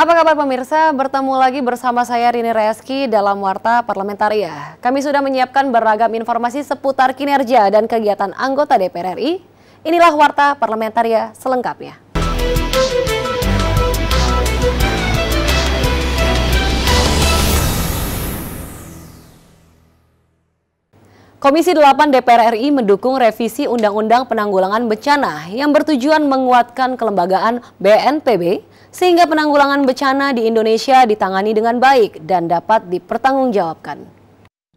Apa kabar pemirsa? Bertemu lagi bersama saya Rini Reski dalam Warta Parlamentaria. Kami sudah menyiapkan beragam informasi seputar kinerja dan kegiatan anggota DPR RI. Inilah Warta Parlamentaria selengkapnya. Komisi 8 DPR RI mendukung revisi Undang-Undang Penanggulangan Bencana yang bertujuan menguatkan kelembagaan BNPB sehingga penanggulangan bencana di Indonesia ditangani dengan baik dan dapat dipertanggungjawabkan.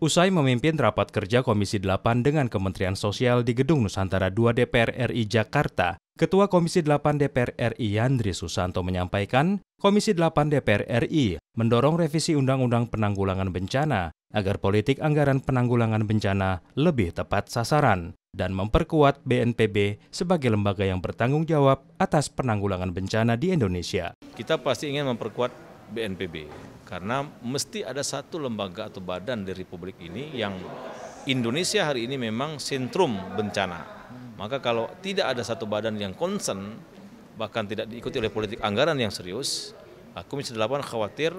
Usai memimpin rapat kerja Komisi 8 dengan Kementerian Sosial di Gedung Nusantara 2 DPR RI Jakarta, Ketua Komisi 8 DPR RI Yandri Susanto menyampaikan, Komisi 8 DPR RI mendorong revisi Undang-Undang Penanggulangan Bencana agar politik anggaran penanggulangan bencana lebih tepat sasaran dan memperkuat BNPB sebagai lembaga yang bertanggung jawab atas penanggulangan bencana di Indonesia. Kita pasti ingin memperkuat BNPB karena mesti ada satu lembaga atau badan di Republik ini yang Indonesia hari ini memang sentrum bencana. Maka kalau tidak ada satu badan yang concern bahkan tidak diikuti oleh politik anggaran yang serius, Komisi 8 khawatir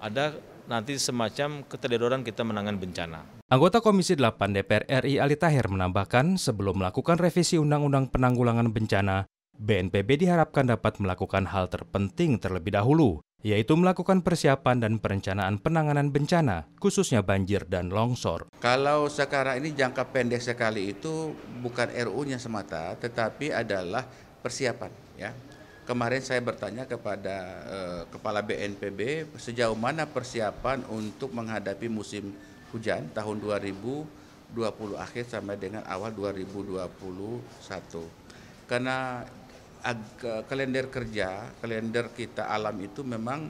ada nanti semacam keteledoran kita menangan bencana. Anggota Komisi 8 DPR RI Ali Tahir menambahkan, sebelum melakukan revisi Undang-Undang Penanggulangan Bencana, BNPB diharapkan dapat melakukan hal terpenting terlebih dahulu, yaitu melakukan persiapan dan perencanaan penanganan bencana, khususnya banjir dan longsor. Kalau sekarang ini jangka pendek sekali itu bukan RU-nya semata, tetapi adalah persiapan. ya kemarin saya bertanya kepada eh, kepala BNPB sejauh mana persiapan untuk menghadapi musim hujan tahun 2020 akhir sampai dengan awal 2021. Karena kalender kerja, kalender kita alam itu memang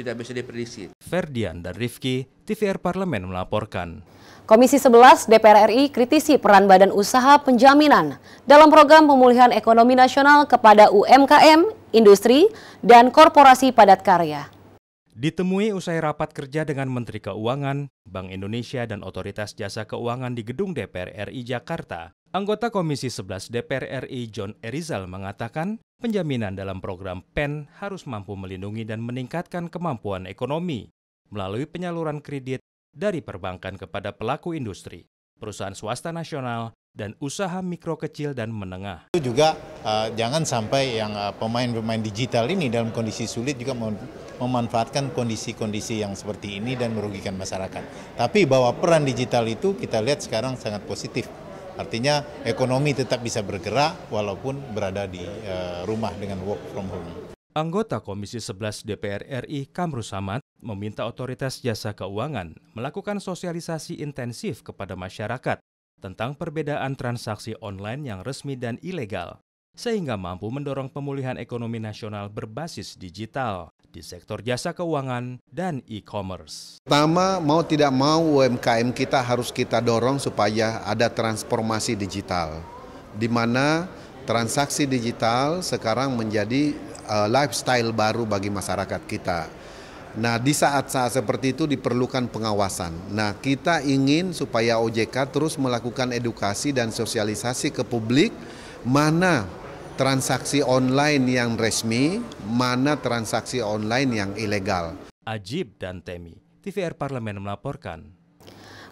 tidak bisa diprediksi. Ferdian dan Rifki, TVR Parlemen melaporkan. Komisi 11 DPR RI kritisi peran Badan Usaha Penjaminan dalam program pemulihan ekonomi nasional kepada UMKM, industri, dan korporasi padat karya. Ditemui usai rapat kerja dengan Menteri Keuangan, Bank Indonesia, dan Otoritas Jasa Keuangan di Gedung DPR RI Jakarta, Anggota Komisi 11 DPR RI John Erizal mengatakan, penjaminan dalam program PEN harus mampu melindungi dan meningkatkan kemampuan ekonomi melalui penyaluran kredit dari perbankan kepada pelaku industri, perusahaan swasta nasional, dan usaha mikro kecil dan menengah. Itu juga uh, jangan sampai yang eh, pemain-pemain uh, digital ini dalam kondisi sulit juga mem memanfaatkan kondisi-kondisi yang seperti ini dan merugikan masyarakat. Tapi bahwa peran digital itu kita lihat sekarang sangat positif. Artinya ekonomi tetap bisa bergerak walaupun berada di uh, rumah dengan work from home. Anggota Komisi 11 DPR RI Kamru Samad meminta otoritas jasa keuangan melakukan sosialisasi intensif kepada masyarakat tentang perbedaan transaksi online yang resmi dan ilegal sehingga mampu mendorong pemulihan ekonomi nasional berbasis digital di sektor jasa keuangan dan e-commerce. Pertama, mau tidak mau UMKM kita harus kita dorong supaya ada transformasi digital, di mana transaksi digital sekarang menjadi uh, lifestyle baru bagi masyarakat kita. Nah, di saat-saat seperti itu diperlukan pengawasan. Nah, kita ingin supaya OJK terus melakukan edukasi dan sosialisasi ke publik mana transaksi online yang resmi, mana transaksi online yang ilegal. Ajib dan Temi, TVR Parlemen melaporkan.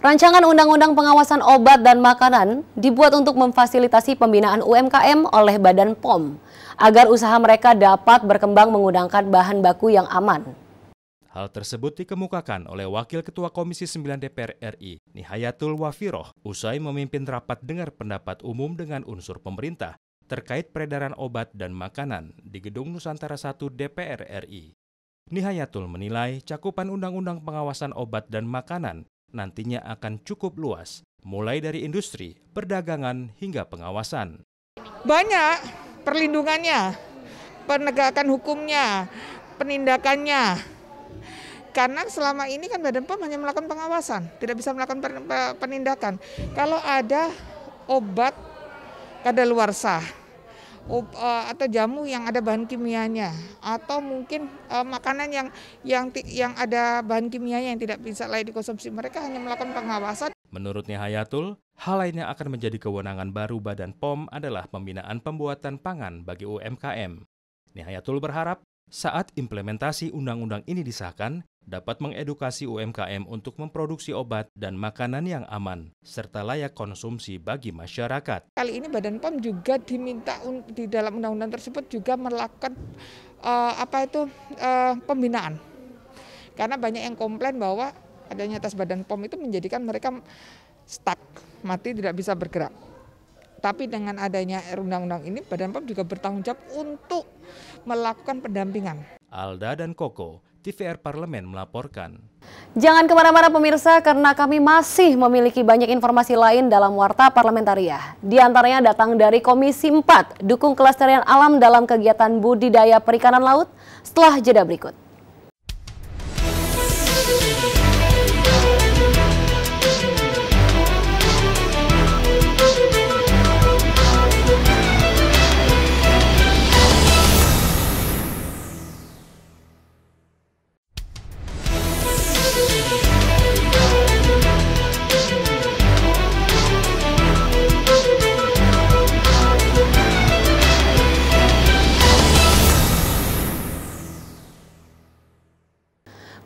Rancangan Undang-Undang Pengawasan Obat dan Makanan dibuat untuk memfasilitasi pembinaan UMKM oleh Badan POM agar usaha mereka dapat berkembang menggunakan bahan baku yang aman. Hal tersebut dikemukakan oleh Wakil Ketua Komisi 9 DPR RI, Nihayatul Wafiroh, usai memimpin rapat dengar pendapat umum dengan unsur pemerintah terkait peredaran obat dan makanan di Gedung Nusantara 1 DPR RI. Nihayatul menilai cakupan Undang-Undang Pengawasan Obat dan Makanan nantinya akan cukup luas, mulai dari industri, perdagangan, hingga pengawasan. Banyak perlindungannya, penegakan hukumnya, penindakannya, karena selama ini kan Badan POM hanya melakukan pengawasan, tidak bisa melakukan penindakan. Kalau ada obat kadaluarsa eh, atau jamu yang ada bahan kimianya atau mungkin uh, makanan yang yang yang ada bahan kimianya yang tidak bisa lagi dikonsumsi mereka hanya melakukan pengawasan Menurutnya Hayatul, hal lain yang akan menjadi kewenangan baru Badan POM adalah pembinaan pembuatan pangan bagi UMKM. Nihayatul berharap saat implementasi undang-undang ini disahkan, dapat mengedukasi UMKM untuk memproduksi obat dan makanan yang aman, serta layak konsumsi bagi masyarakat. Kali ini Badan POM juga diminta di dalam undang-undang tersebut juga melakukan uh, apa itu uh, pembinaan. Karena banyak yang komplain bahwa adanya tes Badan POM itu menjadikan mereka stuck, mati tidak bisa bergerak. Tapi dengan adanya undang-undang ini, Badan POM juga bertanggung jawab untuk melakukan pendampingan. Alda dan Koko TVR Parlemen melaporkan. Jangan kemana-mana pemirsa karena kami masih memiliki banyak informasi lain dalam Warta Parlementaria. Di antaranya datang dari Komisi 4, Dukung Kelestarian Alam dalam Kegiatan Budidaya Perikanan Laut setelah jeda berikut.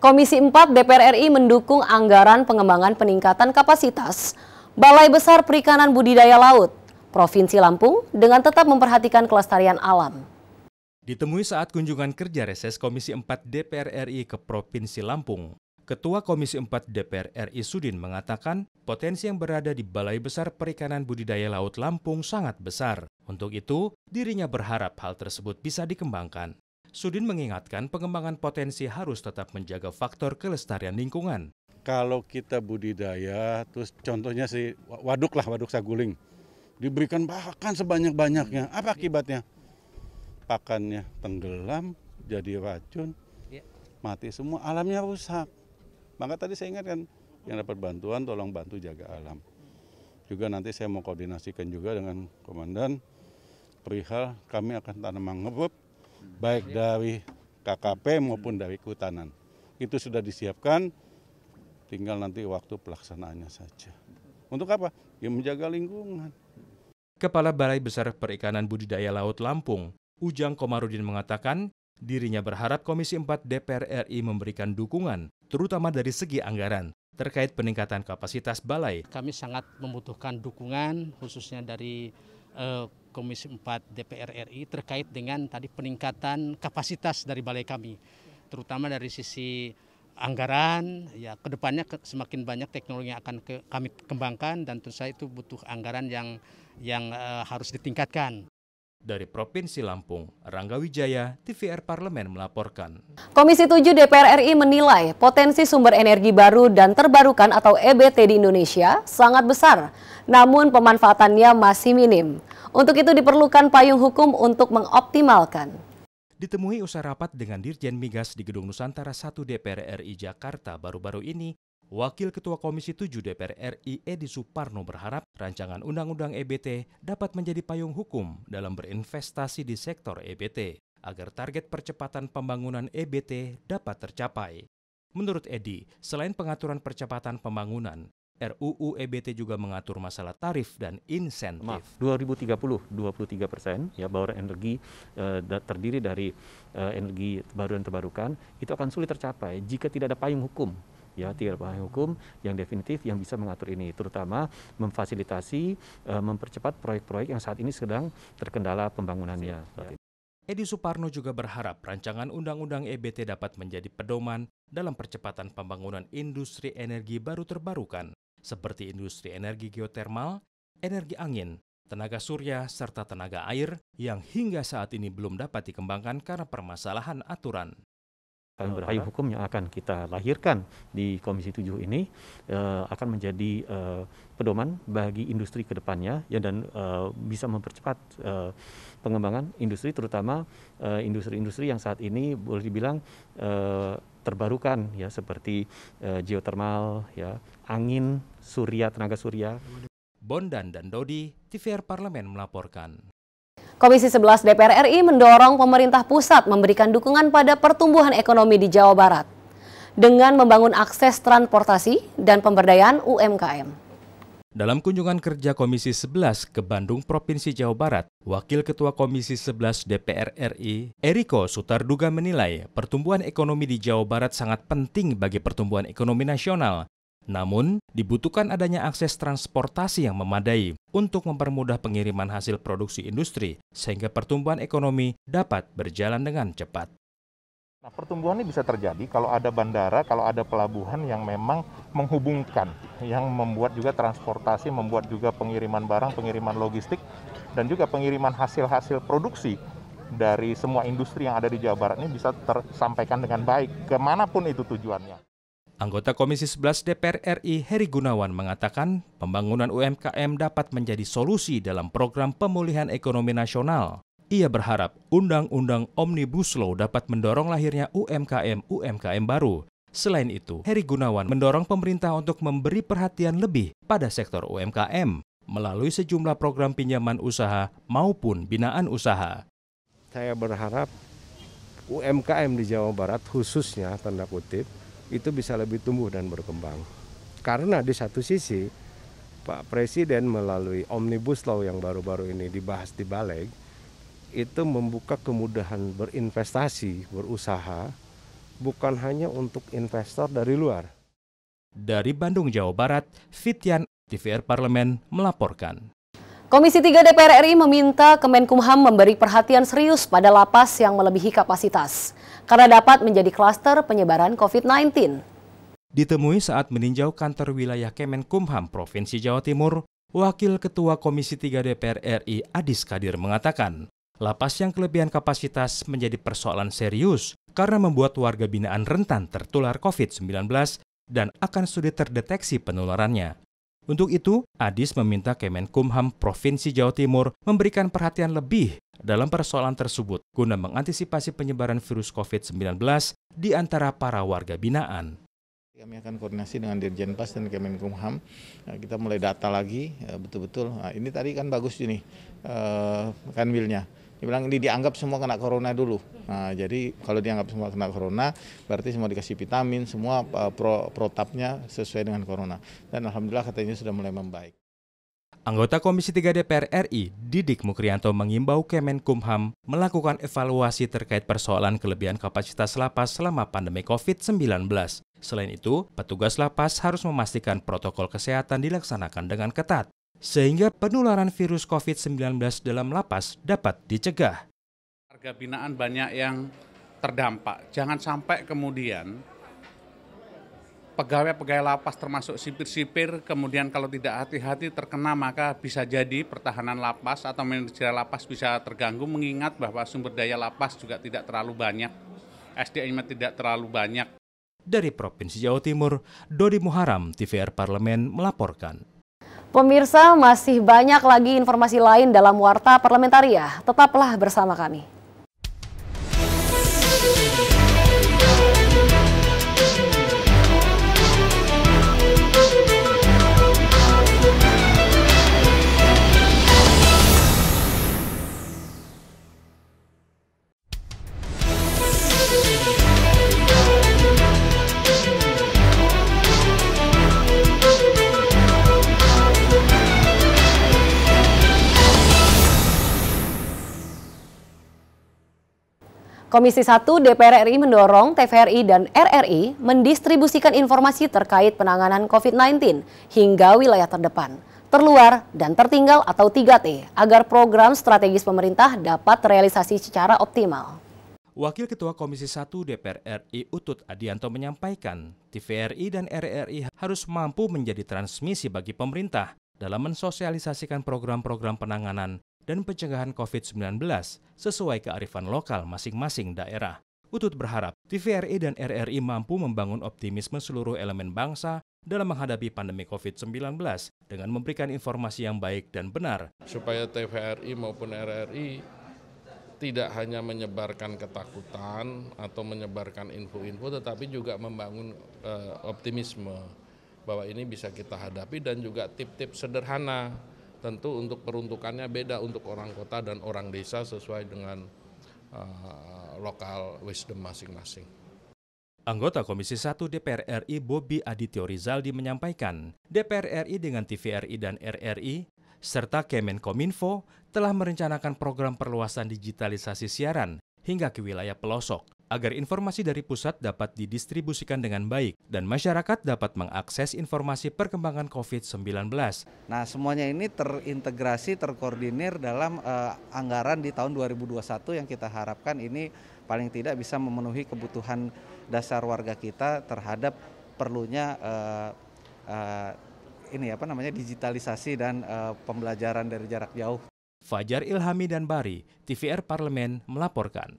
Komisi 4 DPR RI mendukung anggaran pengembangan peningkatan kapasitas Balai Besar Perikanan Budidaya Laut, Provinsi Lampung dengan tetap memperhatikan kelestarian alam. Ditemui saat kunjungan kerja reses Komisi 4 DPR RI ke Provinsi Lampung, Ketua Komisi 4 DPR RI Sudin mengatakan potensi yang berada di Balai Besar Perikanan Budidaya Laut Lampung sangat besar. Untuk itu, dirinya berharap hal tersebut bisa dikembangkan. Sudin mengingatkan pengembangan potensi harus tetap menjaga faktor kelestarian lingkungan. Kalau kita budidaya, terus contohnya si waduk lah, waduk saguling. Diberikan pakan sebanyak-banyaknya. Apa iya. akibatnya? Pakannya tenggelam, jadi racun, iya. mati semua, alamnya rusak. Maka tadi saya ingatkan, yang dapat bantuan tolong bantu jaga alam. Juga nanti saya mau koordinasikan juga dengan komandan perihal kami akan tanam mangrove baik dari KKP maupun dari kehutanan. Itu sudah disiapkan, tinggal nanti waktu pelaksanaannya saja. Untuk apa? Ya menjaga lingkungan. Kepala Balai Besar Perikanan Budidaya Laut Lampung, Ujang Komarudin mengatakan, dirinya berharap Komisi 4 DPR RI memberikan dukungan, terutama dari segi anggaran, terkait peningkatan kapasitas balai. Kami sangat membutuhkan dukungan khususnya dari eh, Komisi 4 DPR RI terkait dengan tadi peningkatan kapasitas dari balai kami, terutama dari sisi anggaran ya kedepannya semakin banyak teknologi yang akan ke, kami kembangkan dan tentu saja itu butuh anggaran yang yang e, harus ditingkatkan. Dari Provinsi Lampung, Rangga Wijaya, TVR Parlemen melaporkan. Komisi 7 DPR RI menilai potensi sumber energi baru dan terbarukan atau EBT di Indonesia sangat besar, namun pemanfaatannya masih minim. Untuk itu diperlukan payung hukum untuk mengoptimalkan. Ditemui usai rapat dengan Dirjen Migas di Gedung Nusantara 1 DPR RI Jakarta baru-baru ini, Wakil Ketua Komisi 7 DPR RI Edi Suparno berharap rancangan Undang-Undang EBT dapat menjadi payung hukum dalam berinvestasi di sektor EBT agar target percepatan pembangunan EBT dapat tercapai. Menurut Edi, selain pengaturan percepatan pembangunan, RUU EBT juga mengatur masalah tarif dan insentif. Maaf, 2030 23 persen ya bahwa energi eh, terdiri dari eh, energi baru dan terbarukan itu akan sulit tercapai jika tidak ada payung hukum ya tiga payung hukum yang definitif yang bisa mengatur ini terutama memfasilitasi eh, mempercepat proyek-proyek yang saat ini sedang terkendala pembangunannya. Edi Suparno juga berharap rancangan undang-undang EBT dapat menjadi pedoman dalam percepatan pembangunan industri energi baru terbarukan seperti industri energi geotermal, energi angin, tenaga surya, serta tenaga air yang hingga saat ini belum dapat dikembangkan karena permasalahan aturan. Dan berharap hukum yang akan kita lahirkan di Komisi 7 ini uh, akan menjadi uh, pedoman bagi industri ke depannya ya, dan uh, bisa mempercepat uh, pengembangan industri terutama industri-industri uh, yang saat ini boleh dibilang uh, terbarukan ya seperti e, geotermal ya, angin, surya, tenaga surya. Bondan dan Dodi, TVR Parlemen melaporkan. Komisi 11 DPR RI mendorong pemerintah pusat memberikan dukungan pada pertumbuhan ekonomi di Jawa Barat dengan membangun akses transportasi dan pemberdayaan UMKM. Dalam kunjungan kerja Komisi 11 ke Bandung, Provinsi Jawa Barat, Wakil Ketua Komisi 11 DPR RI, Eriko Sutarduga menilai pertumbuhan ekonomi di Jawa Barat sangat penting bagi pertumbuhan ekonomi nasional. Namun, dibutuhkan adanya akses transportasi yang memadai untuk mempermudah pengiriman hasil produksi industri sehingga pertumbuhan ekonomi dapat berjalan dengan cepat. Nah, pertumbuhan ini bisa terjadi kalau ada bandara, kalau ada pelabuhan yang memang menghubungkan, yang membuat juga transportasi, membuat juga pengiriman barang, pengiriman logistik, dan juga pengiriman hasil-hasil produksi dari semua industri yang ada di Jawa Barat ini bisa tersampaikan dengan baik, kemanapun itu tujuannya. Anggota Komisi 11 DPR RI Heri Gunawan mengatakan pembangunan UMKM dapat menjadi solusi dalam program pemulihan ekonomi nasional. Ia berharap Undang-Undang Omnibus Law dapat mendorong lahirnya UMKM-UMKM baru. Selain itu, Heri Gunawan mendorong pemerintah untuk memberi perhatian lebih pada sektor UMKM melalui sejumlah program pinjaman usaha maupun binaan usaha. Saya berharap UMKM di Jawa Barat khususnya tanda kutip itu bisa lebih tumbuh dan berkembang. Karena di satu sisi Pak Presiden melalui Omnibus Law yang baru-baru ini dibahas di Baleg, itu membuka kemudahan berinvestasi, berusaha, bukan hanya untuk investor dari luar. Dari Bandung, Jawa Barat, Fitian, TVR Parlemen melaporkan. Komisi 3 DPR RI meminta Kemenkumham memberi perhatian serius pada lapas yang melebihi kapasitas karena dapat menjadi klaster penyebaran COVID-19. Ditemui saat meninjau kantor wilayah Kemenkumham Provinsi Jawa Timur, Wakil Ketua Komisi 3 DPR RI Adis Kadir mengatakan, lapas yang kelebihan kapasitas menjadi persoalan serius karena membuat warga binaan rentan tertular COVID-19 dan akan sulit terdeteksi penularannya. Untuk itu, Adis meminta Kemenkumham Provinsi Jawa Timur memberikan perhatian lebih dalam persoalan tersebut guna mengantisipasi penyebaran virus COVID-19 di antara para warga binaan. Kami akan koordinasi dengan Dirjen Pas dan Kemenkumham. Eh, kita mulai data lagi, eh, betul-betul. Eh, ini tadi kan bagus ini, kanwilnya. Dia bilang ini dianggap semua kena corona dulu. Nah, jadi kalau dianggap semua kena corona, berarti semua dikasih vitamin, semua uh, pro, protapnya sesuai dengan corona. Dan alhamdulillah katanya sudah mulai membaik. Anggota Komisi 3 DPR RI, Didik Mukrianto mengimbau Kemenkumham melakukan evaluasi terkait persoalan kelebihan kapasitas lapas selama pandemi COVID-19. Selain itu, petugas lapas harus memastikan protokol kesehatan dilaksanakan dengan ketat sehingga penularan virus COVID-19 dalam lapas dapat dicegah. Harga binaan banyak yang terdampak. Jangan sampai kemudian pegawai-pegawai lapas termasuk sipir-sipir kemudian kalau tidak hati-hati terkena maka bisa jadi pertahanan lapas atau manajer lapas bisa terganggu mengingat bahwa sumber daya lapas juga tidak terlalu banyak. sdm tidak terlalu banyak. Dari Provinsi Jawa Timur, Dodi Muharam, TVR Parlemen melaporkan. Pemirsa, masih banyak lagi informasi lain dalam Warta Parlamentaria. Tetaplah bersama kami. Komisi 1 DPR RI mendorong TVRI dan RRI mendistribusikan informasi terkait penanganan COVID-19 hingga wilayah terdepan, terluar, dan tertinggal atau 3T agar program strategis pemerintah dapat terrealisasi secara optimal. Wakil Ketua Komisi 1 DPR RI Utut Adianto menyampaikan, TVRI dan RRI harus mampu menjadi transmisi bagi pemerintah dalam mensosialisasikan program-program penanganan dan pencegahan COVID-19 sesuai kearifan lokal masing-masing daerah. Utut berharap TVRI dan RRI mampu membangun optimisme seluruh elemen bangsa dalam menghadapi pandemi COVID-19 dengan memberikan informasi yang baik dan benar. Supaya TVRI maupun RRI tidak hanya menyebarkan ketakutan atau menyebarkan info-info, tetapi juga membangun uh, optimisme bahwa ini bisa kita hadapi dan juga tip-tip sederhana tentu untuk peruntukannya beda untuk orang kota dan orang desa sesuai dengan uh, lokal wisdom masing-masing. Anggota Komisi 1 DPR RI Bobi Adityo Rizaldi menyampaikan, DPR RI dengan TVRI dan RRI serta Kemenkominfo telah merencanakan program perluasan digitalisasi siaran hingga ke wilayah pelosok agar informasi dari pusat dapat didistribusikan dengan baik dan masyarakat dapat mengakses informasi perkembangan COVID-19. Nah, semuanya ini terintegrasi, terkoordinir dalam uh, anggaran di tahun 2021 yang kita harapkan ini paling tidak bisa memenuhi kebutuhan dasar warga kita terhadap perlunya uh, uh, ini apa namanya digitalisasi dan uh, pembelajaran dari jarak jauh. Fajar Ilhami dan Bari, TVR Parlemen melaporkan.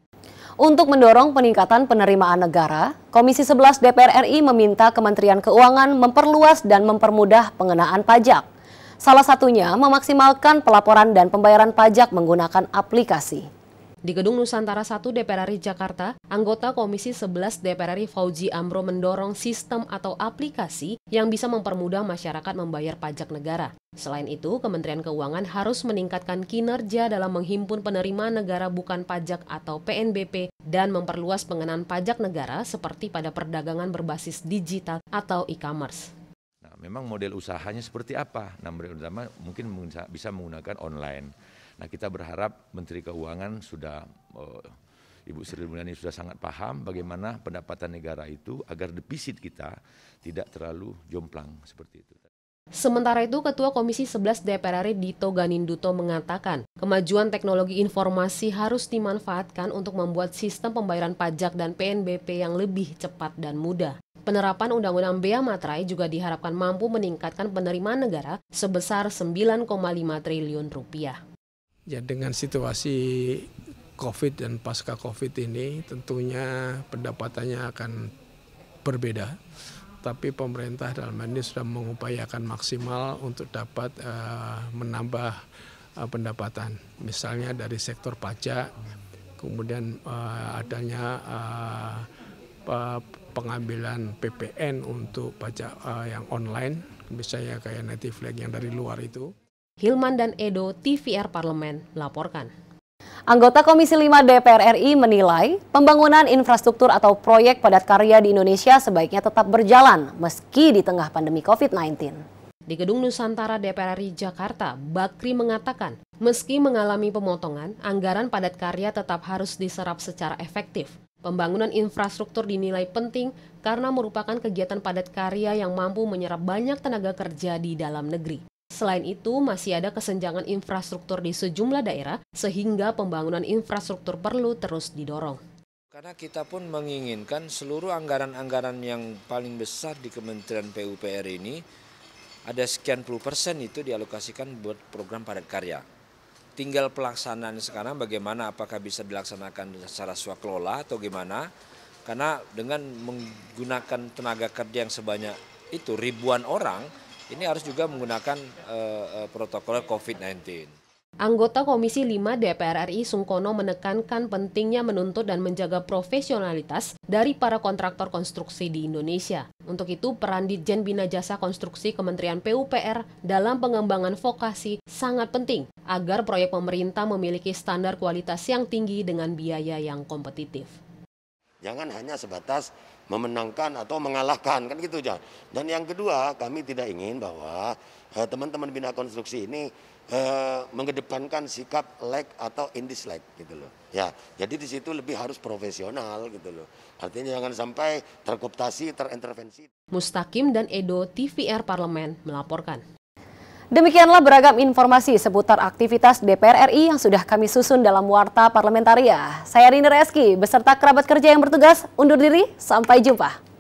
Untuk mendorong peningkatan penerimaan negara, Komisi 11 DPR RI meminta Kementerian Keuangan memperluas dan mempermudah pengenaan pajak. Salah satunya memaksimalkan pelaporan dan pembayaran pajak menggunakan aplikasi. Di Gedung Nusantara 1 DPR RI Jakarta, anggota Komisi 11 DPR RI Fauzi Amro mendorong sistem atau aplikasi yang bisa mempermudah masyarakat membayar pajak negara. Selain itu, Kementerian Keuangan harus meningkatkan kinerja dalam menghimpun penerima negara bukan pajak atau PNBP dan memperluas pengenaan pajak negara seperti pada perdagangan berbasis digital atau e-commerce. Nah, memang model usahanya seperti apa? Nah, terutama mungkin bisa menggunakan online Nah kita berharap Menteri Keuangan sudah eh, Ibu Sri Mulyani sudah sangat paham bagaimana pendapatan negara itu agar defisit kita tidak terlalu jomplang seperti itu. Sementara itu, Ketua Komisi 11 DPR RI Dito Ganinduto mengatakan, kemajuan teknologi informasi harus dimanfaatkan untuk membuat sistem pembayaran pajak dan PNBP yang lebih cepat dan mudah. Penerapan Undang-Undang Bea Matrai juga diharapkan mampu meningkatkan penerimaan negara sebesar 9,5 triliun rupiah. Ya dengan situasi COVID dan pasca COVID ini tentunya pendapatannya akan berbeda. Tapi pemerintah dalam ini sudah mengupayakan maksimal untuk dapat uh, menambah uh, pendapatan. Misalnya dari sektor pajak, kemudian uh, adanya uh, pengambilan PPN untuk pajak uh, yang online, misalnya kayak native flag yang dari luar itu. Hilman dan Edo, TVR Parlemen, melaporkan. Anggota Komisi 5 DPR RI menilai pembangunan infrastruktur atau proyek padat karya di Indonesia sebaiknya tetap berjalan meski di tengah pandemi COVID-19. Di Gedung Nusantara DPR RI Jakarta, Bakri mengatakan, meski mengalami pemotongan, anggaran padat karya tetap harus diserap secara efektif. Pembangunan infrastruktur dinilai penting karena merupakan kegiatan padat karya yang mampu menyerap banyak tenaga kerja di dalam negeri. Selain itu, masih ada kesenjangan infrastruktur di sejumlah daerah sehingga pembangunan infrastruktur perlu terus didorong. Karena kita pun menginginkan seluruh anggaran-anggaran yang paling besar di Kementerian PUPR ini ada sekian puluh persen itu dialokasikan buat program padat karya. Tinggal pelaksanaan sekarang bagaimana apakah bisa dilaksanakan secara swakelola atau gimana? Karena dengan menggunakan tenaga kerja yang sebanyak itu ribuan orang ini harus juga menggunakan uh, protokol COVID-19. Anggota Komisi 5 DPR RI Sungkono menekankan pentingnya menuntut dan menjaga profesionalitas dari para kontraktor konstruksi di Indonesia. Untuk itu, peran Ditjen Bina Jasa Konstruksi Kementerian PUPR dalam pengembangan vokasi sangat penting agar proyek pemerintah memiliki standar kualitas yang tinggi dengan biaya yang kompetitif. Jangan hanya sebatas memenangkan atau mengalahkan kan gitu jangan Dan yang kedua kami tidak ingin bahwa eh, teman-teman eh, bina konstruksi ini eh, mengedepankan sikap like atau indislike gitu loh. Ya, jadi di situ lebih harus profesional gitu loh. Artinya jangan sampai terkoptasi terintervensi. Mustakim dan Edo TVR Parlemen melaporkan. Demikianlah beragam informasi seputar aktivitas DPR RI yang sudah kami susun dalam Warta Parlamentaria. Saya Rini Reski beserta kerabat kerja yang bertugas undur diri, sampai jumpa.